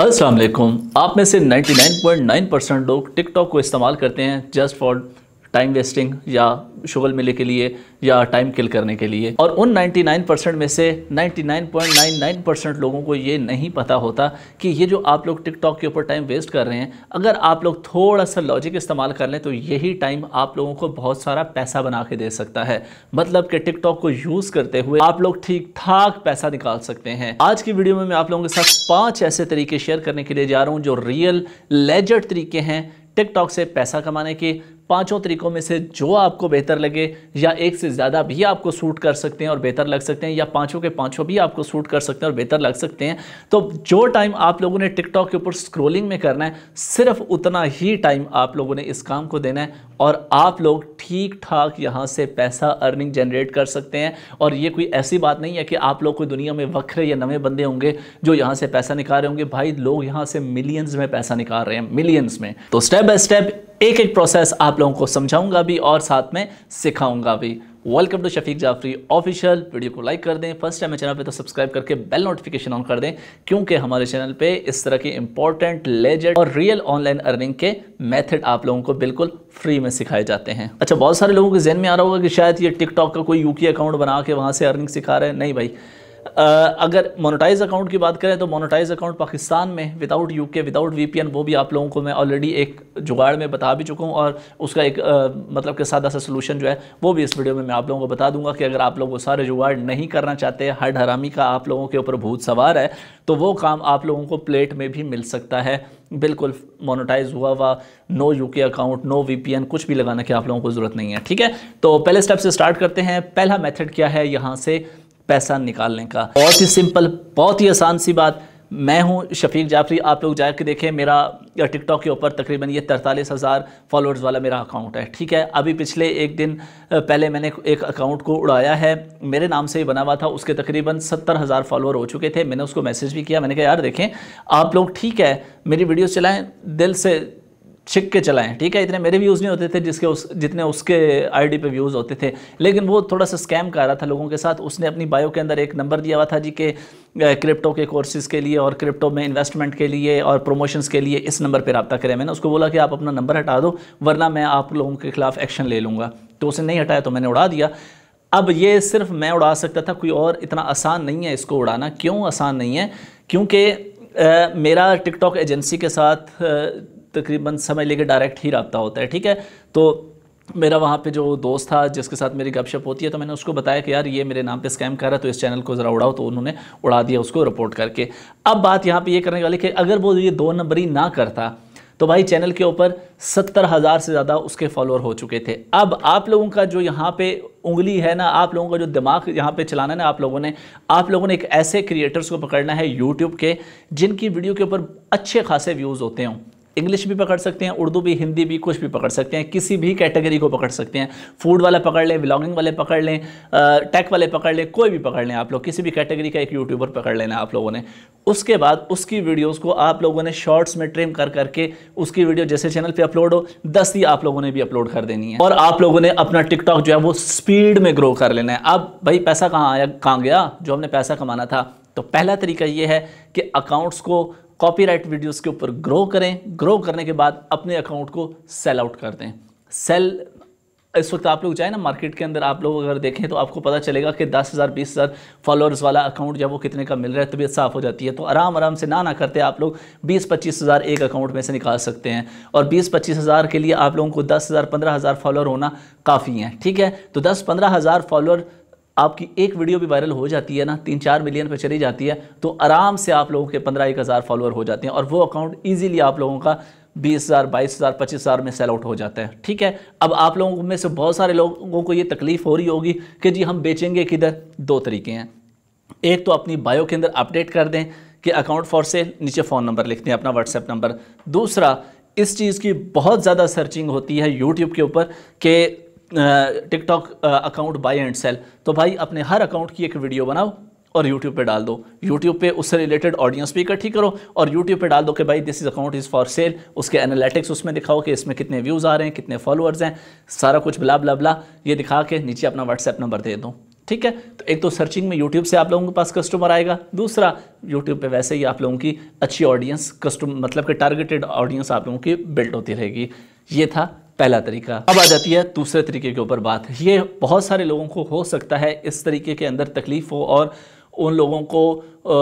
अस्सलाम वालेकुम आप में से 99.9 परसेंट लोग टिकटॉक को इस्तेमाल करते हैं जस्ट फॉर टाइम वेस्टिंग या शुगल मिले के लिए या टाइम किल करने के लिए और उन 99 परसेंट में से 99.99 परसेंट लोगों को ये नहीं पता होता कि ये जो आप लोग टिकटॉक के ऊपर टाइम वेस्ट कर रहे हैं अगर आप लोग थोड़ा सा लॉजिक इस्तेमाल कर लें तो यही टाइम आप लोगों को बहुत सारा पैसा बना के दे सकता है मतलब कि टिकटॉक को यूज़ करते हुए आप लोग ठीक ठाक पैसा निकाल सकते हैं आज की वीडियो में मैं आप लोगों के साथ पाँच ऐसे तरीके शेयर करने के लिए जा रहा हूँ जो रियल लेजर तरीके हैं टिकटॉक से पैसा कमाने के पांचों तरीकों में से जो आपको बेहतर लगे या एक से ज़्यादा भी आपको सूट कर सकते हैं और बेहतर लग सकते हैं या पांचों के पांचों भी आपको सूट कर सकते हैं और बेहतर लग सकते हैं तो जो टाइम आप लोगों ने टिकटॉक के ऊपर स्क्रोलिंग में करना है सिर्फ उतना ही टाइम आप लोगों ने इस काम को देना है और आप लोग ठीक ठाक यहाँ से पैसा अर्निंग जनरेट कर सकते हैं और ये कोई ऐसी बात नहीं है कि आप लोग कोई दुनिया में वक्रे या नवे बंदे होंगे जो यहाँ से पैसा निकाल रहे होंगे भाई लोग यहाँ से मिलियंस में पैसा निकाल रहे हैं मिलियंस में तो स्टेप बाय स्टेप एक एक प्रोसेस आप लोगों को समझाऊंगा भी और साथ में सिखाऊंगा भी welcome to Shafiq Jafri official video को लाइक कर दें फर्स्ट टाइम चैनल पे तो सब्सक्राइब करके बेल नोटिफिकेशन ऑन कर दें क्योंकि हमारे चैनल पे इस तरह के इंपॉर्टेंट लेजेड और रियल ऑनलाइन अर्निंग के मेथड आप लोगों को बिल्कुल फ्री में सिखाए जाते हैं अच्छा बहुत सारे लोगों के जहन में आ रहा होगा कि शायद ये टिकटॉक का कोई यूकी अकाउंट बना के वहां से अर्निंग सिखा रहे हैं नहीं भाई अगर मोनोटाइज अकाउंट की बात करें तो मोनोटाइज अकाउंट पाकिस्तान में विदाउट यूके विदाउट वीपीएन वो भी आप लोगों को मैं ऑलरेडी एक जुगाड़ में बता भी चुका हूँ और उसका एक आ, मतलब कि सादा सा सोलूशन जो है वो भी इस वीडियो में मैं आप लोगों को बता दूंगा कि अगर आप लोग वो सारे जुगाड़ नहीं करना चाहते हड हरामी का आप लोगों के ऊपर भूत सवार है तो वो काम आप लोगों को प्लेट में भी मिल सकता है बिल्कुल मोनोटाइज हुआ हुआ नो यू अकाउंट नो वी कुछ भी लगाने की आप लोगों को ज़रूरत नहीं है ठीक है तो पहले स्टेप से स्टार्ट करते हैं पहला मैथड क्या है यहाँ से पैसा निकालने का बहुत ही सिंपल बहुत ही आसान सी बात मैं हूं शफीक जाफरी आप लोग जाकर देखें मेरा टिकटॉक के ऊपर तकरीबन ये तरतालीस हज़ार फॉलोअर्स वाला मेरा अकाउंट है ठीक है अभी पिछले एक दिन पहले मैंने एक अकाउंट को उड़ाया है मेरे नाम से ही बना हुआ था उसके तकरीबन सत्तर हज़ार फॉलोअर हो चुके थे मैंने उसको मैसेज भी किया मैंने कहा यार देखें आप लोग ठीक है मेरी वीडियोज़ चलाएँ दिल से छिक के चलाएं ठीक है इतने मेरे व्यूज़ नहीं होते थे जिसके उस जितने उसके आईडी पे व्यूज़ होते थे लेकिन वो थोड़ा सा स्कैम कर रहा था लोगों के साथ उसने अपनी बायो के अंदर एक नंबर दिया हुआ था जी के क्रिप्टो के कोर्सेज़ के लिए और क्रिप्टो में इन्वेस्टमेंट के लिए और प्रमोशंस के लिए इस नंबर पर रबा करें मैंने उसको बोला कि आप अपना नंबर हटा दो वरना मैं आप लोगों के खिलाफ एक्शन ले लूँगा तो उसने नहीं हटाया तो मैंने उड़ा दिया अब ये सिर्फ मैं उड़ा सकता था कोई और इतना आसान नहीं है इसको उड़ाना क्यों आसान नहीं है क्योंकि मेरा टिकटॉक एजेंसी के साथ तकरीबन समय लेके डायरेक्ट ही रबता होता है ठीक है तो मेरा वहाँ पे जो दोस्त था जिसके साथ मेरी गपशप होती है तो मैंने उसको बताया कि यार ये मेरे नाम पे स्कैम कर रहा है तो इस चैनल को ज़रा उड़ाओ तो उन्होंने उड़ा दिया उसको रिपोर्ट करके अब बात यहाँ पे ये करने वाली कि अगर वो ये दो नंबरी ना करता तो भाई चैनल के ऊपर सत्तर हज़ार से ज़्यादा उसके फॉलोअर हो चुके थे अब आप लोगों का जो यहाँ पे उंगली है ना आप लोगों का जो दिमाग यहाँ पे चलाना है ना आप लोगों ने आप लोगों ने एक ऐसे क्रिएटर्स को पकड़ना है यूट्यूब के जिनकी वीडियो के ऊपर अच्छे खासे व्यूज़ होते हों इंग्लिश भी पकड़ सकते हैं उर्दू भी हिंदी भी कुछ भी पकड़ सकते हैं किसी भी कैटेगरी को पकड़ सकते हैं फूड वाला पकड़ लें ब्लॉगिंग वाले पकड़ लें टेक वाले पकड़ लें कोई भी पकड़ लें आप लोग किसी भी कैटेगरी का एक यूट्यूबर पकड़ लेना आप लोगों ने उसके बाद उसकी वीडियोज़ को आप लोगों ने शॉर्ट्स में ट्रिम कर करके उसकी वीडियो जैसे चैनल पर अपलोड हो दस ही आप लोगों ने भी अपलोड कर देनी है और आप लोगों ने अपना टिकटॉक जो है वो स्पीड में ग्रो कर लेना है अब भाई पैसा कहाँ आया कहाँ गया जो हमने पैसा कमाना था तो पहला तरीका ये है कि अकाउंट्स को कॉपीराइट वीडियोस के ऊपर ग्रो करें ग्रो करने के बाद अपने अकाउंट को सेल आउट कर दें सेल इस वक्त आप लोग जाए ना मार्केट के अंदर आप लोग अगर देखें तो आपको पता चलेगा कि दस हज़ार बीस हज़ार फॉलोअर्स वाला अकाउंट जब वो कितने का मिल रहा है तबीयत साफ़ हो जाती है तो आराम आराम से ना ना करते आप लोग बीस पच्चीस हज़ार एक अकाउंट में से निकाल सकते हैं और बीस पच्चीस हज़ार के लिए आप लोगों को दस हज़ार पंद्रह हज़ार फॉलोअर होना काफ़ी है ठीक है तो दस पंद्रह हज़ार फॉलोअर आपकी एक वीडियो भी वायरल हो जाती है ना तीन चार मिलियन पर चली जाती है तो आराम से आप लोगों के पंद्रह एक हज़ार फॉलोअर हो जाते हैं और वो अकाउंट ईजिली आप लोगों का बीस हज़ार बाईस हज़ार पच्चीस हज़ार में सेल आउट हो जाता है ठीक है अब आप लोगों में से बहुत सारे लोगों को ये तकलीफ़ हो रही होगी कि जी हम बेचेंगे किधर दो तरीके हैं एक तो अपनी बायो के अंदर अपडेट कर दें कि अकाउंट फॉर सेल नीचे फ़ोन नंबर लिख दें अपना व्हाट्सएप नंबर दूसरा इस चीज़ की बहुत ज़्यादा सर्चिंग होती है यूट्यूब के ऊपर कि TikTok account buy and sell तो भाई अपने हर अकाउंट की एक वीडियो बनाओ और यूट्यूब पे डाल दो यूट्यूब पे उससे रिलेटेड ऑडियंस भी इकट्ठी करो और यूट्यूब पे डाल दो कि भाई this is account is for sale उसके एनालिटिक्स उसमें दिखाओ कि इसमें कितने व्यूज़ आ रहे हैं कितने फॉलोअर्स हैं सारा कुछ बला बला बला ये दिखा के नीचे अपना व्हाट्सएप नंबर दे दो ठीक है तो एक तो सर्चिंग में यूट्यूब से आप लोगों के पास कस्टमर आएगा दूसरा यूट्यूब पे वैसे ही आप लोगों की अच्छी ऑडियंस कस्टम मतलब कि टारगेटेड ऑडियंस आप लोगों की बिल्ट होती रहेगी ये था पहला तरीका अब आ जाती है दूसरे तरीके के ऊपर बात ये बहुत सारे लोगों को हो सकता है इस तरीके के अंदर तकलीफ हो और उन लोगों को आ,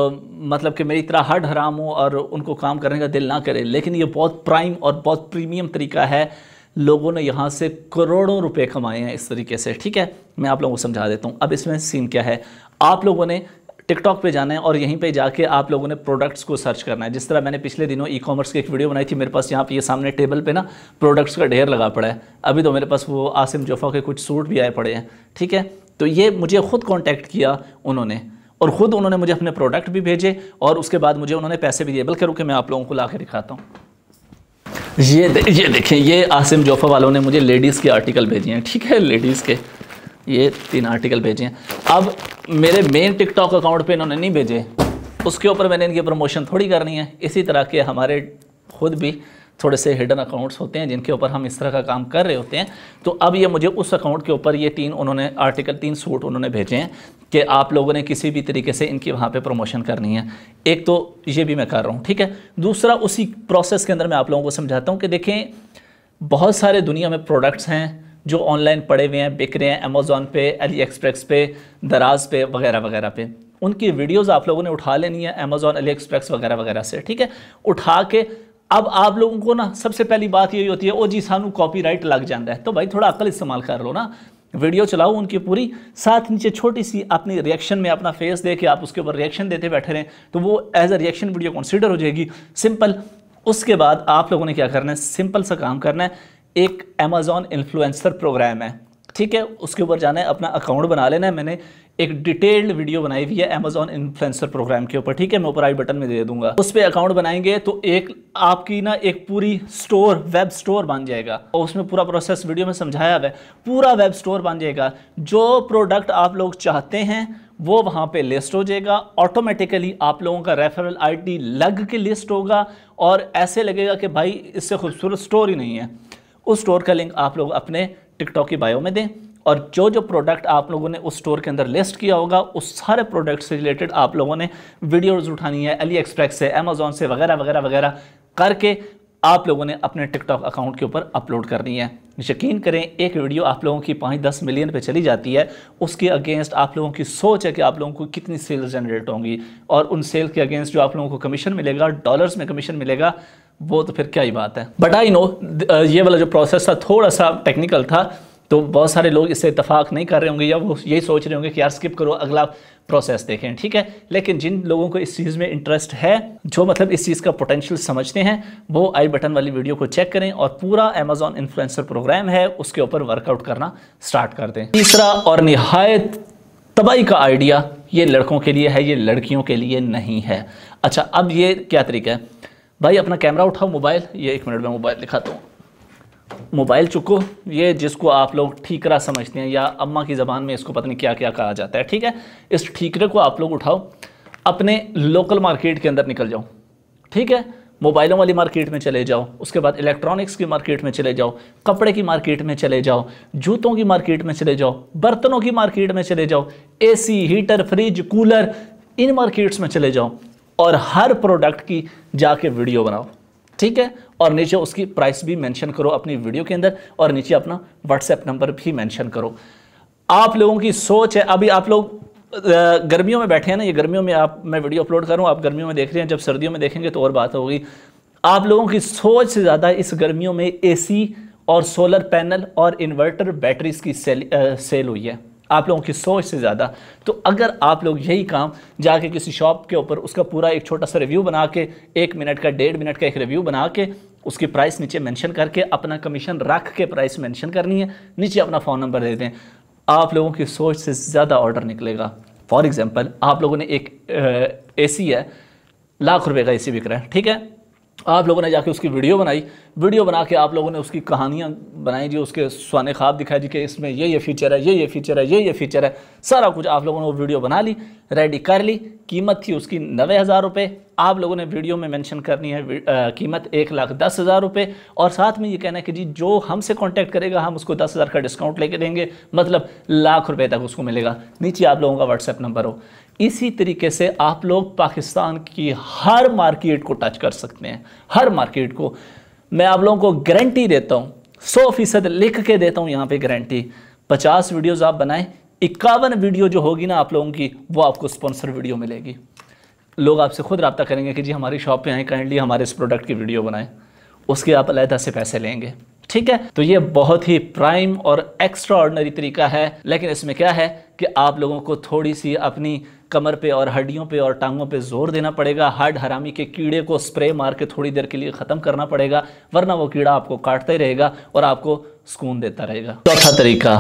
मतलब कि मेरी तरह हड हराम हो और उनको काम करने का दिल ना करे लेकिन ये बहुत प्राइम और बहुत प्रीमियम तरीका है लोगों ने यहाँ से करोड़ों रुपए कमाए हैं इस तरीके से ठीक है मैं आप लोगों को समझा देता हूँ अब इसमें सीन क्या है आप लोगों ने टिकटॉक पे जाना है और यहीं पे जाके आप लोगों ने प्रोडक्ट्स को सर्च करना है जिस तरह मैंने पिछले दिनों ई कॉमर्स की एक वीडियो बनाई थी मेरे पास यहाँ पे ये सामने टेबल पे ना प्रोडक्ट्स का ढेर लगा पड़ा है अभी तो मेरे पास वो आसिम जोफा के कुछ सूट भी आए पड़े हैं ठीक है तो ये मुझे ख़ुद कॉन्टैक्ट किया उन्होंने और ख़ुद उन्होंने मुझे अपने प्रोडक्ट भी भेजे और उसके बाद मुझे उन्होंने पैसे भी दिए बल्कि रुके मैं आप लोगों को ला दिखाता हूँ ये ये देखें ये आसिम जोफा वालों ने मुझे लेडीज़ के आर्टिकल भेजे हैं ठीक है लेडीज़ के ये तीन आर्टिकल भेजे हैं अब मेरे मेन टिकटॉक अकाउंट पे इन्होंने नहीं भेजे उसके ऊपर मैंने इनकी प्रमोशन थोड़ी करनी है इसी तरह के हमारे खुद भी थोड़े से हिडन अकाउंट्स होते हैं जिनके ऊपर हम इस तरह का काम कर रहे होते हैं तो अब ये मुझे उस अकाउंट के ऊपर ये तीन उन्होंने आर्टिकल तीन सूट उन्होंने भेजे हैं कि आप लोगों ने किसी भी तरीके से इनकी वहाँ पे प्रमोशन करनी है एक तो ये भी मैं कर रहा हूँ ठीक है दूसरा उसी प्रोसेस के अंदर मैं आप लोगों को समझाता हूँ कि देखें बहुत सारे दुनिया में प्रोडक्ट्स हैं जो ऑनलाइन पड़े हुए हैं बिक रहे हैं अमेज़ोन पे अली एक्सप्रेस पे दराज पे वगैरह वगैरह पे उनकी वीडियोस आप लोगों ने उठा लेनी है अमेज़ोन अली एक्सप्रेस वगैरह वगैरह से ठीक है उठा के अब आप लोगों को ना सबसे पहली बात यही होती है ओ जी सानू राइट लग जाता है तो भाई थोड़ा अकल इस्तेमाल कर लो ना वीडियो चलाओ उनकी पूरी साथ नीचे छोटी सी अपनी रिएक्शन में अपना फेस दे के आप उसके ऊपर रिएक्शन देते बैठे रहें तो वो as a reaction video consider हो जाएगी सिंपल उसके बाद आप लोगों ने क्या करना है सिंपल सा काम करना है एक अमेज़ॉन इन्फ्लुएंसर प्रोग्राम है ठीक है उसके ऊपर जाना है अपना अकाउंट बना लेना है मैंने एक डिटेल्ड वीडियो बनाई हुई है अमेजोन इन्फ्लुएंसर प्रोग्राम के ऊपर ठीक है मैं ऊपर आई बटन में दे दूंगा उस पर अकाउंट बनाएंगे तो एक आपकी ना एक पूरी स्टोर वेब स्टोर बन जाएगा और उसमें पूरा प्रोसेस वीडियो में समझाया हुआ है पूरा वेब स्टोर बन जाएगा जो प्रोडक्ट आप लोग चाहते हैं वो वहाँ पे लिस्ट हो जाएगा ऑटोमेटिकली आप लोगों का रेफरल आईडी लग के लिस्ट होगा और ऐसे लगेगा कि भाई इससे खूबसूरत स्टोर ही नहीं है उस स्टोर का लिंक आप लोग अपने टिकटॉक की बायो में दें और जो जो प्रोडक्ट आप लोगों ने उस स्टोर के अंदर लिस्ट किया होगा उस सारे प्रोडक्ट से रिलेटेड आप लोगों ने वीडियोज़ उठानी है अली एक्सप्रेस से अमेजोन से वगैरह वगैरह वगैरह करके आप लोगों ने अपने टिकटॉक अकाउंट के ऊपर अपलोड करनी है यकीन करें एक वीडियो आप लोगों की पाँच दस मिलियन पे चली जाती है उसके अगेंस्ट आप लोगों की सोच है कि आप लोगों को कितनी सेल्स जनरेट होंगी और उन सेल के अगेंस्ट जो आप लोगों को कमीशन मिलेगा डॉलर्स में कमीशन मिलेगा वो तो फिर क्या ही बात है बट आई नो ये वाला जो प्रोसेस था थोड़ा सा टेक्निकल था तो बहुत सारे लोग इससे इतफाक़ नहीं कर रहे होंगे या वो यही सोच रहे होंगे कि यार स्किप करो अगला प्रोसेस देखें ठीक है लेकिन जिन लोगों को इस चीज़ में इंटरेस्ट है जो मतलब इस चीज़ का पोटेंशियल समझते हैं वो आई बटन वाली वीडियो को चेक करें और पूरा अमेजोन इन्फ्लुएंसर प्रोग्राम है उसके ऊपर वर्कआउट करना स्टार्ट कर दें तीसरा और नहायत तबाही का आइडिया ये लड़कों के लिए है ये लड़कियों के लिए नहीं है अच्छा अब ये क्या तरीका है भाई अपना कैमरा उठाओ मोबाइल ये एक मिनट में मोबाइल दिखाता हूँ मोबाइल चुको ये जिसको आप लोग ठीकरा समझते हैं या अम्मा की ज़बान में इसको पता नहीं क्या क्या कहा जाता है ठीक है इस ठीकरे को आप लोग उठाओ अपने लोकल मार्केट के अंदर निकल जाओ ठीक है मोबाइलों वाली मार्केट में चले जाओ उसके बाद इलेक्ट्रॉनिक्स की मार्केट में चले जाओ कपड़े की मार्केट में चले जाओ जूतों की मार्केट में चले जाओ बर्तनों की मार्केट में चले जाओ एसी हीटर फ्रिज कूलर इन मार्केट्स में चले जाओ और हर प्रोडक्ट की जाके वीडियो बनाओ ठीक है और नीचे उसकी प्राइस भी मेंशन करो अपनी वीडियो के अंदर और नीचे अपना व्हाट्सएप नंबर भी मेंशन करो आप लोगों की सोच है अभी आप लोग गर्मियों में बैठे हैं ना ये गर्मियों में आप मैं वीडियो अपलोड करूँ आप गर्मियों में देख रहे हैं जब सर्दियों में देखेंगे तो और बात होगी आप लोगों की सोच से ज़्यादा इस गर्मियों में ए और सोलर पैनल और इन्वर्टर बैटरीज की सेल आ, सेल हुई है आप लोगों की सोच से ज़्यादा तो अगर आप लोग यही काम जाके किसी शॉप के ऊपर उसका पूरा एक छोटा सा रिव्यू बना के एक मिनट का डेढ़ मिनट का एक रिव्यू बना के उसकी प्राइस नीचे मेंशन करके अपना कमीशन रख के प्राइस मेंशन करनी है नीचे अपना फ़ोन नंबर दे दें आप लोगों की सोच से ज़्यादा ऑर्डर निकलेगा फॉर एग्ज़ाम्पल आप लोगों ने एक ए सी है लाख रुपए का ए सी बिक रहा है ठीक है आप लोगों ने जाके उसकी वीडियो बनाई वीडियो बना के आप लोगों ने उसकी कहानियाँ बनाई जी उसके सुन ख्वाब दिखाई जी कि इसमें ये ये फीचर है ये ये फीचर है ये ये फीचर है सारा कुछ आप लोगों ने वो वीडियो बना ली रेडी कर ली कीमत थी उसकी नवे हज़ार रुपये आप लोगों ने वीडियो में मेंशन करनी है आ, कीमत एक लाख दस हज़ार रुपये और साथ में ये कहना है कि जी जो हमसे कॉन्टैक्ट करेगा हम उसको दस हज़ार का डिस्काउंट लेके देंगे मतलब लाख रुपए तक उसको मिलेगा नीचे आप लोगों का व्हाट्सएप नंबर हो इसी तरीके से आप लोग पाकिस्तान की हर मार्केट को टच कर सकते हैं हर मार्केट को मैं आप लोगों को गारंटी देता हूँ सौ फीसद लिख के देता हूँ यहाँ पे गारंटी पचास वीडियोस आप बनाएं इक्यावन वीडियो जो होगी ना आप लोगों की वो आपको स्पॉन्सर वीडियो मिलेगी लोग आपसे खुद रबता करेंगे कि जी हमारी शॉप पर आएँ काइंडली हमारे इस प्रोडक्ट की वीडियो बनाएं उसके आप अलहदा से पैसे लेंगे ठीक है तो ये बहुत ही प्राइम और एक्स्ट्रा ऑर्डनरी तरीका है लेकिन इसमें क्या है कि आप लोगों को थोड़ी सी अपनी कमर पे और हड्डियों पे और टांगों पे जोर देना पड़ेगा हड हरामी के कीड़े को स्प्रे मार के थोड़ी देर के लिए ख़त्म करना पड़ेगा वरना वो कीड़ा आपको काटता ही रहेगा और आपको सुकून देता रहेगा चौथा तरीका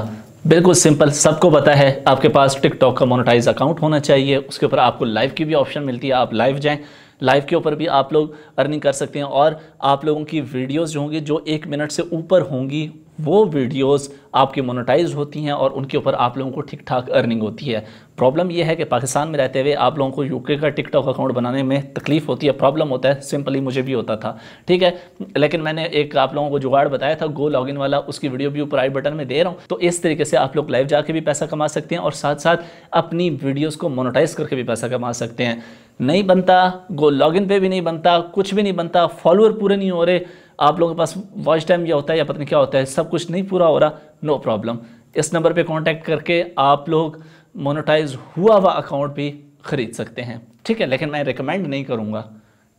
बिल्कुल सिंपल सबको पता है आपके पास टिकटॉक का मोनेटाइज अकाउंट होना चाहिए उसके ऊपर आपको लाइव की भी ऑप्शन मिलती है आप लाइव जाएँ लाइव के ऊपर भी आप लोग अर्निंग कर सकते हैं और आप लोगों की वीडियोस जो होंगी जो एक मिनट से ऊपर होंगी वो वीडियोस आपकी मोनेटाइज होती हैं और उनके ऊपर आप लोगों को ठीक ठाक अर्निंग होती है प्रॉब्लम ये है कि पाकिस्तान में रहते हुए आप लोगों को यूके का टिकटॉक अकाउंट बनाने में तकलीफ़ होती है प्रॉब्लम होता है सिंपली मुझे भी होता था ठीक है लेकिन मैंने एक आप लोगों को जुगाड़ बताया था गो लॉगिन वाला उसकी वीडियो भी ऊपर आई बटन में दे रहा हूँ तो इस तरीके से आप लोग लाइव जाके भी पैसा कमा सकते हैं और साथ साथ अपनी वीडियोज़ को मोनोटाइज करके भी पैसा कमा सकते हैं नहीं बनता गो लॉगिन पे भी नहीं बनता कुछ भी नहीं बनता फॉलोअर पूरे नहीं हो रहे आप लोगों के पास वॉच टाइम या होता है या पता नहीं क्या होता है सब कुछ नहीं पूरा हो रहा नो प्रॉब्लम इस नंबर पे कांटेक्ट करके आप लोग मोनोटाइज हुआ हुआ अकाउंट भी ख़रीद सकते हैं ठीक है लेकिन मैं रिकमेंड नहीं करूँगा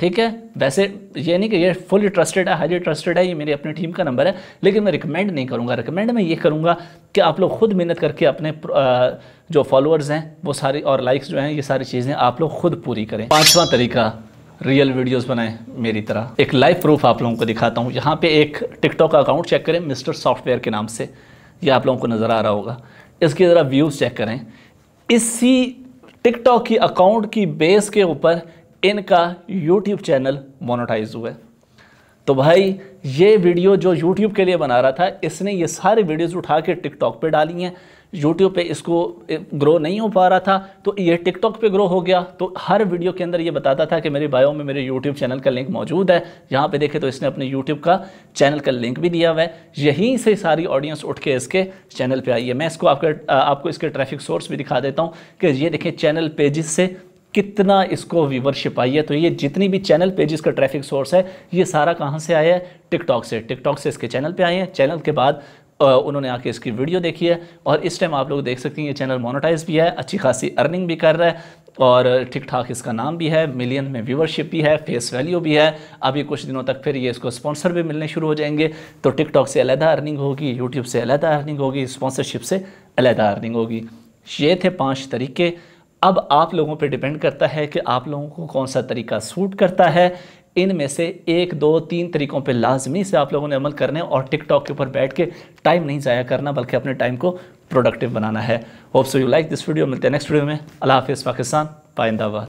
ठीक है वैसे ये नहीं कि ये फुली ट्रस्टेड है हाईली ट्रस्टेड है ये मेरी अपनी टीम का नंबर है लेकिन मैं रिकमेंड नहीं करूँगा रिकमेंड मैं ये करूँगा कि आप लोग खुद मेहनत करके अपने जो फॉलोअर्स हैं वो सारी और लाइक्स जो हैं ये सारी चीज़ें आप लोग खुद पूरी करें पाँचवा तरीका रियल वीडियोस बनाएं मेरी तरह एक लाइव प्रूफ आप लोगों को दिखाता हूँ यहाँ पे एक टिकटॉक अकाउंट चेक करें मिस्टर सॉफ्टवेयर के नाम से ये आप लोगों को नज़र आ रहा होगा इसके ज़रा व्यूज़ चेक करें इसी टिकटॉक की अकाउंट की बेस के ऊपर इनका यूट्यूब चैनल मोनोटाइज हुआ है तो भाई ये वीडियो जो यूट्यूब के लिए बना रहा था इसने ये सारे वीडियोस उठा के टिकटॉक पे डाली हैं यूट्यूब पे इसको ग्रो नहीं हो पा रहा था तो ये टिकटॉक पे ग्रो हो गया तो हर वीडियो के अंदर ये बताता था कि मेरे बायो में मेरे यूट्यूब चैनल का लिंक मौजूद है यहाँ पे देखे तो इसने अपने यूट्यूब का चैनल का लिंक भी दिया हुआ है यहीं से सारी ऑडियंस उठ के इसके चैनल पर आई है मैं इसको आपके आपको इसके ट्रैफिक सोर्स भी दिखा देता हूँ कि ये देखें चैनल पेजिस से कितना इसको व्यूवरशिप आई है तो ये जितनी भी चैनल पेजेस का ट्रैफिक सोर्स है ये सारा कहाँ से आया है टिकटॉक से टिकटॉक से इसके चैनल पे आए हैं चैनल के बाद उन्होंने आके इसकी वीडियो देखी है और इस टाइम आप लोग देख सकते हैं ये चैनल मोनोटाइज भी है अच्छी खासी अर्निंग भी कर रहा है और ठीक ठाक इसका नाम भी है मिलियन में व्यूवरशिप भी है फेस वैल्यू भी है अभी कुछ दिनों तक फिर ये इसको स्पॉन्सर भी मिलने शुरू हो जाएंगे तो टिकटॉक से अलहदा अर्निंग होगी यूट्यूब से अलहदा अर्निंग होगी स्पॉन्सरशिप से अलहदा अर्निंग होगी ये थे पाँच तरीके अब आप लोगों पर डिपेंड करता है कि आप लोगों को कौन सा तरीका सूट करता है इन में से एक दो तीन तरीकों पे लाजमी से आप लोगों ने अमल करने और टिकटॉक के ऊपर बैठ के टाइम नहीं ज़ाया करना बल्कि अपने टाइम को प्रोडक्टिव बनाना है hope so you like this video मिलते हैं नेक्स्ट वीडियो में अला हाफिज़ पाकिस्तान पाइंदाबाद